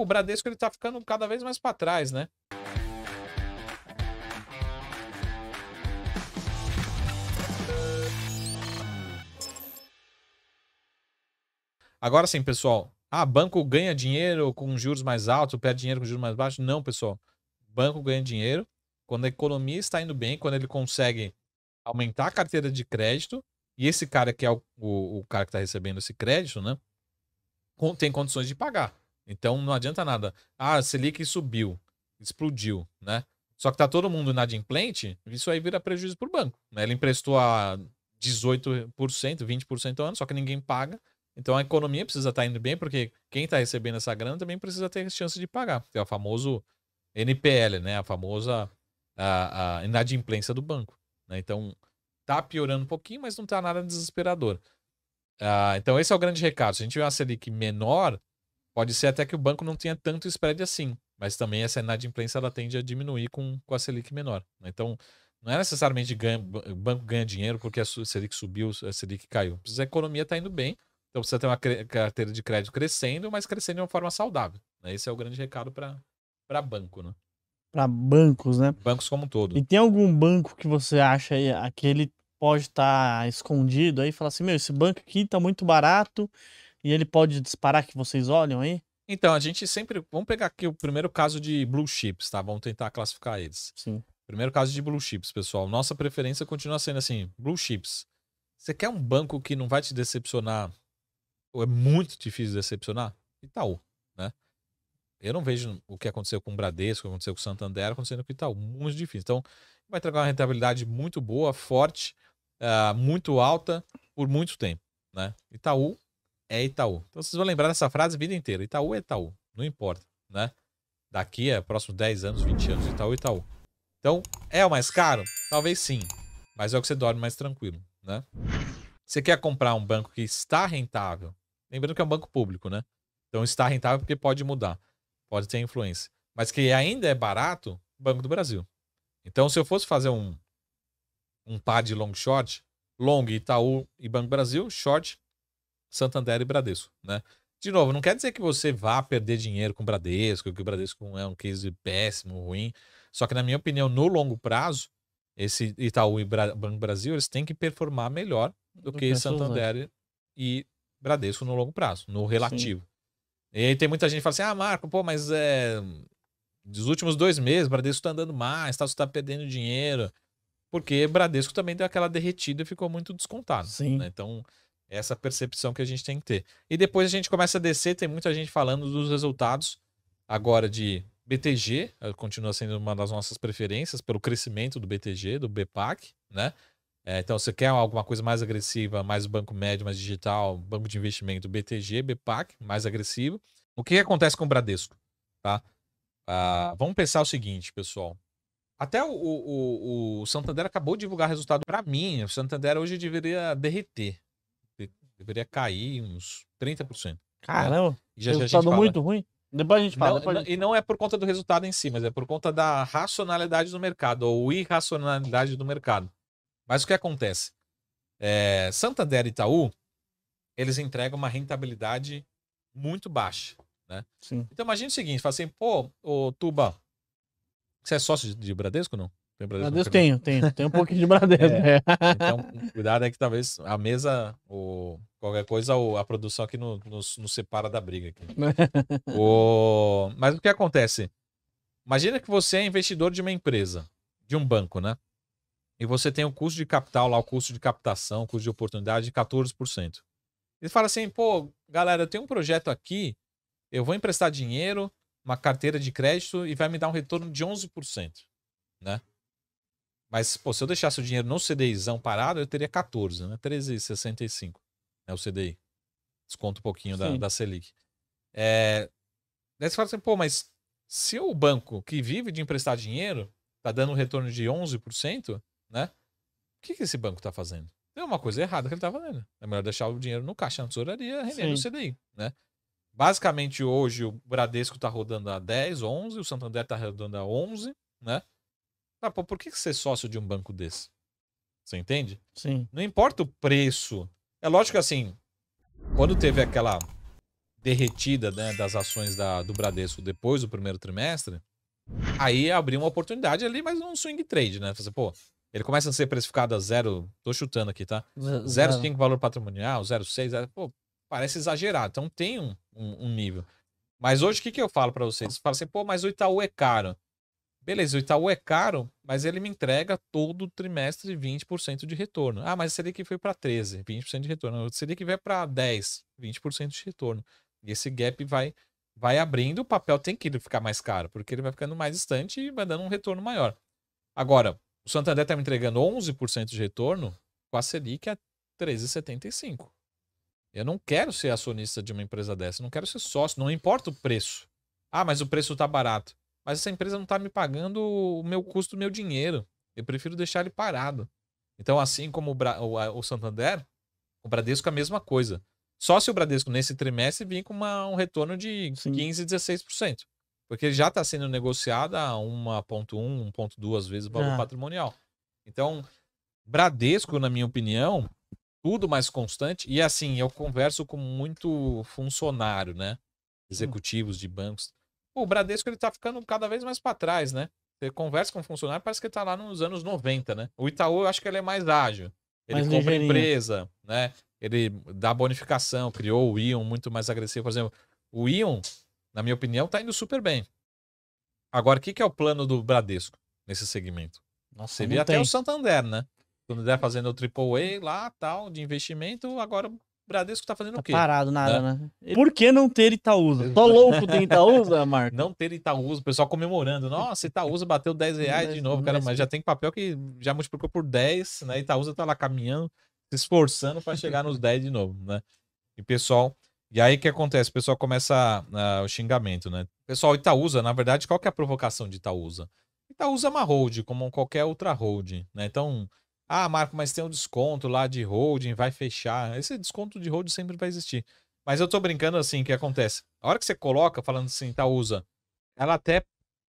o Bradesco ele tá ficando cada vez mais para trás, né? Agora sim, pessoal. Ah, banco ganha dinheiro com juros mais altos, perde dinheiro com juros mais baixos? Não, pessoal. Banco ganha dinheiro quando a economia está indo bem, quando ele consegue aumentar a carteira de crédito, e esse cara que é o, o, o cara que está recebendo esse crédito, né? Tem condições de pagar. Então não adianta nada. Ah, Selic subiu, explodiu, né? Só que tá todo mundo inadimplente, isso aí vira prejuízo pro banco. Né? Ele emprestou a 18%, 20% ao ano, só que ninguém paga. Então a economia precisa estar tá indo bem, porque quem está recebendo essa grana também precisa ter chance de pagar. Que é o famoso NPL, né? A famosa a, a inadimplência do banco. Né? Então tá piorando um pouquinho, mas não tá nada desesperador. Ah, então esse é o grande recado. Se a gente tiver uma Selic menor, Pode ser até que o banco não tenha tanto spread assim, mas também essa inadimplência ela tende a diminuir com, com a Selic menor. Né? Então, não é necessariamente ganha, o banco ganha dinheiro porque a Selic subiu, a Selic caiu. A economia está indo bem, então precisa ter uma carteira de crédito crescendo, mas crescendo de uma forma saudável. Né? Esse é o grande recado para banco, né? Para bancos, né? Bancos como um todo. E tem algum banco que você acha aí, aquele pode estar tá escondido aí, falar assim, meu, esse banco aqui está muito barato, e ele pode disparar que vocês olham aí? Então, a gente sempre. Vamos pegar aqui o primeiro caso de blue chips, tá? Vamos tentar classificar eles. Sim. Primeiro caso de blue chips, pessoal. Nossa preferência continua sendo assim: blue chips. Você quer um banco que não vai te decepcionar? Ou é muito difícil decepcionar? Itaú, né? Eu não vejo o que aconteceu com o Bradesco, o que aconteceu com o Santander, acontecendo com o Itaú. Muito difícil. Então, vai entregar uma rentabilidade muito boa, forte, uh, muito alta por muito tempo, né? Itaú é Itaú. Então vocês vão lembrar dessa frase a vida inteira. Itaú é Itaú, não importa, né? Daqui a próximos 10 anos, 20 anos, Itaú é Itaú. Então, é o mais caro? Talvez sim, mas é o que você dorme mais tranquilo, né? Você quer comprar um banco que está rentável, lembrando que é um banco público, né? Então está rentável porque pode mudar, pode ter influência. Mas que ainda é barato, Banco do Brasil. Então, se eu fosse fazer um, um par de long short, long Itaú e Banco Brasil, short Santander e Bradesco, né? De novo, não quer dizer que você vá perder dinheiro com o Bradesco, que o Bradesco é um case péssimo, ruim. Só que, na minha opinião, no longo prazo, esse Itaú e Bra Banco Brasil, eles têm que performar melhor do, do que, que Santander e Bradesco no longo prazo, no relativo. Sim. E aí tem muita gente que fala assim, ah, Marco, pô, mas é... Dos últimos dois meses, Bradesco tá andando mais, tá, tá perdendo dinheiro. Porque Bradesco também deu aquela derretida e ficou muito descontado. Sim. Né? Então, essa percepção que a gente tem que ter. E depois a gente começa a descer, tem muita gente falando dos resultados agora de BTG, eh, continua sendo uma das nossas preferências pelo crescimento do BTG, do BPAC, né? É, então, você quer alguma coisa mais agressiva, mais banco médio, mais digital, banco de investimento, BTG, BPAC, mais agressivo. O que acontece com o Bradesco? Tá? Ah, vamos pensar o seguinte, pessoal. Até o, o, o Santander acabou de divulgar resultado para mim. O Santander hoje deveria derreter. Deveria cair uns 30%. Né? Caramba! Né? Já, já resultado muito ruim. Depois a gente fala. Não, E não é por conta do resultado em si, mas é por conta da racionalidade do mercado ou irracionalidade do mercado. Mas o que acontece? É, Santander e Itaú, eles entregam uma rentabilidade muito baixa. Né? Sim. Então imagine o seguinte, fala assim, pô, ô, Tuba, você é sócio de Bradesco ou não? Tem Bradesco, tenho, tenho. Tenho um pouquinho de Bradesco. É. É. Então, cuidado é que talvez a mesa, ou qualquer coisa, ou a produção aqui nos, no, no separa da briga. Aqui. o... Mas o que acontece? Imagina que você é investidor de uma empresa, de um banco, né? E você tem o custo de capital lá, o custo de captação, o custo de oportunidade de 14%. Ele fala assim, pô, galera, eu tenho um projeto aqui, eu vou emprestar dinheiro, uma carteira de crédito e vai me dar um retorno de 11%, né? Mas, pô, se eu deixasse o dinheiro no CDIzão parado, eu teria 14, né? 13,65 é né, o CDI. Desconto um pouquinho da, da, Selic. É, daí você fala assim, pô, mas se o banco que vive de emprestar dinheiro tá dando um retorno de 11%, né? O que, que esse banco tá fazendo? Tem uma coisa errada que ele tá fazendo. É melhor deixar o dinheiro no caixa, na tesouraria, rendendo o CDI, né? Basicamente, hoje o Bradesco tá rodando a 10, 11, o Santander tá rodando a 11, né? Ah, pô, por que ser é sócio de um banco desse? Você entende? Sim. Não importa o preço. É lógico que assim, quando teve aquela derretida né, das ações da, do Bradesco depois do primeiro trimestre, aí abriu uma oportunidade ali, mas um swing trade, né? Você pô, ele começa a ser precificado a zero, tô chutando aqui, tá? 0,5 valor patrimonial, 0,6, é, pô, parece exagerado. Então tem um, um, um nível. Mas hoje o que, que eu falo para vocês? Fala assim, pô, mas o Itaú é caro. Beleza, o Itaú é caro, mas ele me entrega todo trimestre 20% de retorno. Ah, mas seria que foi para 13, 20% de retorno. Seria que vai para 10, 20% de retorno. E esse gap vai vai abrindo, o papel tem que ficar mais caro, porque ele vai ficando mais distante e vai dando um retorno maior. Agora, o Santander está me entregando 11% de retorno com a Selic a 13,75. Eu não quero ser acionista de uma empresa dessa, não quero ser sócio, não importa o preço. Ah, mas o preço está barato mas essa empresa não está me pagando o meu custo, o meu dinheiro. Eu prefiro deixar ele parado. Então, assim como o, Bra o, o Santander, o Bradesco é a mesma coisa. Só se o Bradesco nesse trimestre vir com uma, um retorno de Sim. 15, 16%. Porque ele já está sendo negociado a 1,1, 1,2 vezes o valor ah. patrimonial. Então, Bradesco, na minha opinião, tudo mais constante. E assim, eu converso com muito funcionário, né? Executivos de bancos o Bradesco ele tá ficando cada vez mais para trás, né? Você conversa com um funcionário, parece que ele tá lá nos anos 90, né? O Itaú, eu acho que ele é mais ágil. Ele mais compra empresa, né? Ele dá bonificação, criou o Ion muito mais agressivo. Por exemplo, o Ion, na minha opinião, tá indo super bem. Agora, o que, que é o plano do Bradesco nesse segmento? Nossa, Você via até o Santander, né? Quando der fazendo o AAA lá, tal, de investimento, agora Bradesco tá fazendo tá o quê? Parado, nada, né? né? Por que não ter Itaúsa? Tô louco de Itaúsa, Marco? Não ter Itaúsa, o pessoal comemorando. Nossa, Itaúsa bateu 10 reais de novo, cara, mas né? já tem papel que já multiplicou por 10, né? Itaúsa tá lá caminhando, se esforçando para chegar nos 10 de novo, né? E pessoal, e aí o que acontece? O pessoal começa uh, o xingamento, né? Pessoal, Itaúsa, na verdade, qual que é a provocação de Itaúsa? Itaúsa é uma hold, como qualquer outra hold, né? Então, ah, Marco, mas tem um desconto lá de holding, vai fechar. Esse desconto de holding sempre vai existir. Mas eu tô brincando assim, o que acontece? A hora que você coloca, falando assim, Itaúsa, tá, ela até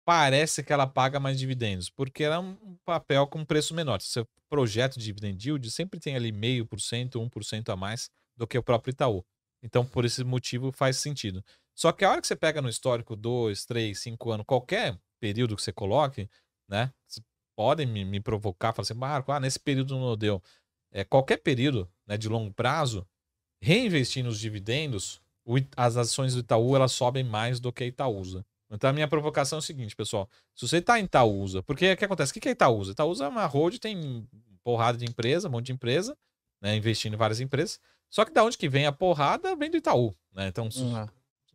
parece que ela paga mais dividendos, porque ela é um papel com preço menor. Seu projeto de dividend yield sempre tem ali meio por cento, um por cento a mais do que o próprio Itaú. Então, por esse motivo, faz sentido. Só que a hora que você pega no histórico dois, três, cinco anos, qualquer período que você coloque, né? podem me, me provocar, falar assim, Marco, ah, nesse período não deu. É, qualquer período né, de longo prazo, reinvestir nos dividendos, o, as ações do Itaú elas sobem mais do que a Itaúsa. Então a minha provocação é o seguinte, pessoal. Se você está em Itaúsa, porque o que acontece? O que é Itaúsa? Itaúsa é uma road, tem porrada de empresa, um monte de empresa, né, investindo em várias empresas. Só que da onde que vem a porrada, vem do Itaú. Né? Então uhum.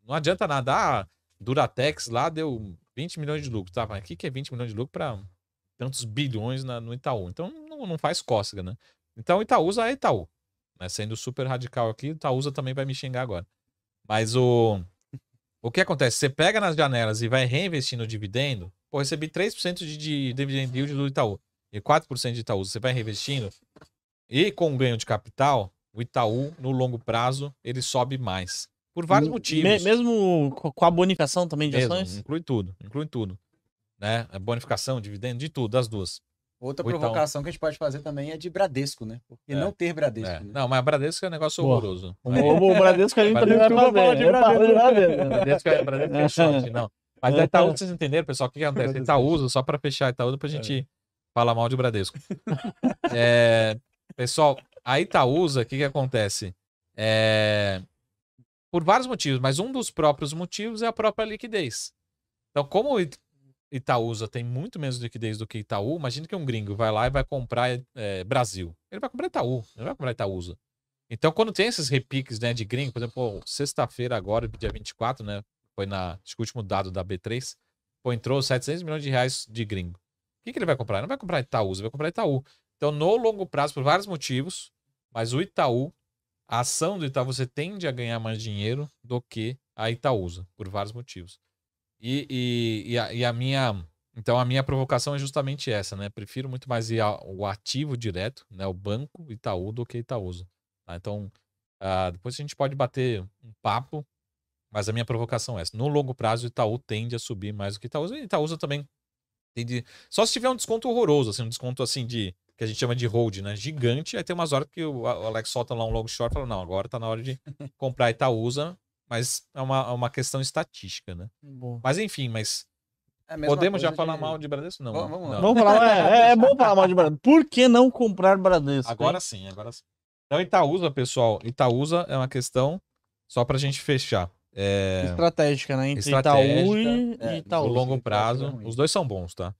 não adianta nada. Ah, Duratex lá deu 20 milhões de lucro. Tá, mas o que, que é 20 milhões de lucro para tantos bilhões na, no Itaú. Então não, não, faz cócega, né? Então Itaúsa é Itaú. Né? Sendo super radical aqui, Itaúsa também vai me xingar agora. Mas o, o que acontece? Você pega nas janelas e vai reinvestindo o dividendo. Pô, recebi 3% de, de dividend yield do Itaú e 4% de Itaú. Você vai reinvestindo e com o ganho de capital, o Itaú, no longo prazo, ele sobe mais. Por vários motivos. mesmo com a bonificação também de mesmo, ações? Inclui tudo, inclui tudo né? Bonificação, dividendo, de tudo, as duas. Outra Ou então provocação então... que a gente pode fazer também é de Bradesco, né? Porque é. não ter Bradesco. É. Né? Não, mas Bradesco é um negócio Pô. horroroso. O, o, Bradesco a gente também vai é falar de Bradesco. Bradesco é, Bradesco é short, não. Mas da é, Itaú, tá tá. vocês entenderam, pessoal, o que acontece? Itaúso, tá só para fechar Itaú, depois a gente é. fala mal de Bradesco. é, pessoal, a Itaúsa, o que, que acontece? É, por vários motivos, mas um dos próprios motivos é a própria liquidez. Então, como Itaúsa tem muito menos liquidez do que Itaú, imagina que um gringo vai lá e vai comprar é, Brasil. Ele vai comprar Itaú, ele não vai comprar Itaúsa. Então, quando tem esses repiques né, de gringo, por exemplo, sexta-feira agora, dia 24, né? Foi na, acho que o último dado da B3, pô, entrou 700 milhões de reais de gringo. O que, que ele vai comprar? Ele não vai comprar Itaúsa, vai comprar Itaú. Então, no longo prazo, por vários motivos, mas o Itaú, a ação do Itaú, você tende a ganhar mais dinheiro do que a Itaúsa, por vários motivos. E, e, e, a, e, a, minha. Então, a minha provocação é justamente essa, né? Prefiro muito mais ir ao ativo direto, né? O banco Itaú do que Itaúso. Tá? Então, uh, depois a gente pode bater um papo, mas a minha provocação é essa. No longo prazo, o Itaú tende a subir mais do que Itaúso. E Itaúso também tende. Só se tiver um desconto horroroso, assim, um desconto assim de. que a gente chama de hold, né? Gigante. Aí tem umas horas que o Alex solta lá um long short e fala: não, agora tá na hora de comprar Itaúsa mas é uma, é uma questão estatística, né? Mas enfim, mas. É Podemos já de... falar mal de Bradesco? Não. Né? Vamos, vamos, não. vamos falar, é, é, é, bom falar mal de Bradesco. Por que não comprar Bradesco? Agora hein? sim, agora sim. Então, Itaúsa, pessoal, Itaúsa é uma questão, só pra gente fechar. É... Estratégica, né? Entre Itaú e, é, Itaúsa. O longo prazo. Os dois são bons, tá?